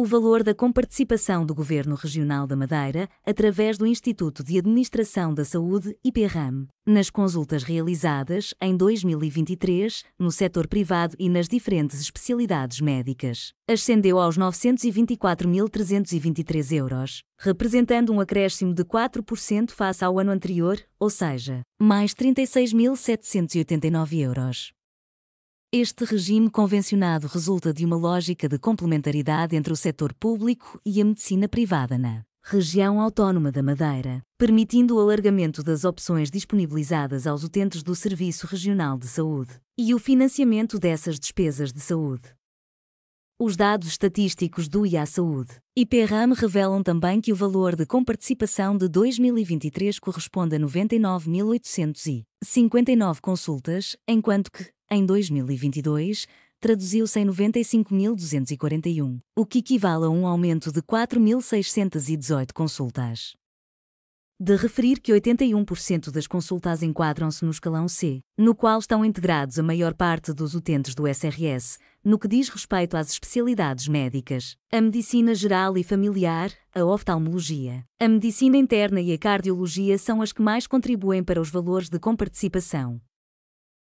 o valor da comparticipação do Governo Regional da Madeira, através do Instituto de Administração da Saúde, IPRAM, nas consultas realizadas em 2023, no setor privado e nas diferentes especialidades médicas, ascendeu aos 924.323 euros, representando um acréscimo de 4% face ao ano anterior, ou seja, mais 36.789 euros. Este regime convencionado resulta de uma lógica de complementaridade entre o setor público e a medicina privada na região autónoma da Madeira, permitindo o alargamento das opções disponibilizadas aos utentes do Serviço Regional de Saúde e o financiamento dessas despesas de saúde. Os dados estatísticos do IA Saúde IPRAM revelam também que o valor de comparticipação de 2023 corresponde a 99.859 consultas, enquanto que, em 2022, traduziu-se em 95.241, o que equivale a um aumento de 4.618 consultas de referir que 81% das consultas enquadram-se no escalão C, no qual estão integrados a maior parte dos utentes do SRS, no que diz respeito às especialidades médicas, a medicina geral e familiar, a oftalmologia. A medicina interna e a cardiologia são as que mais contribuem para os valores de comparticipação.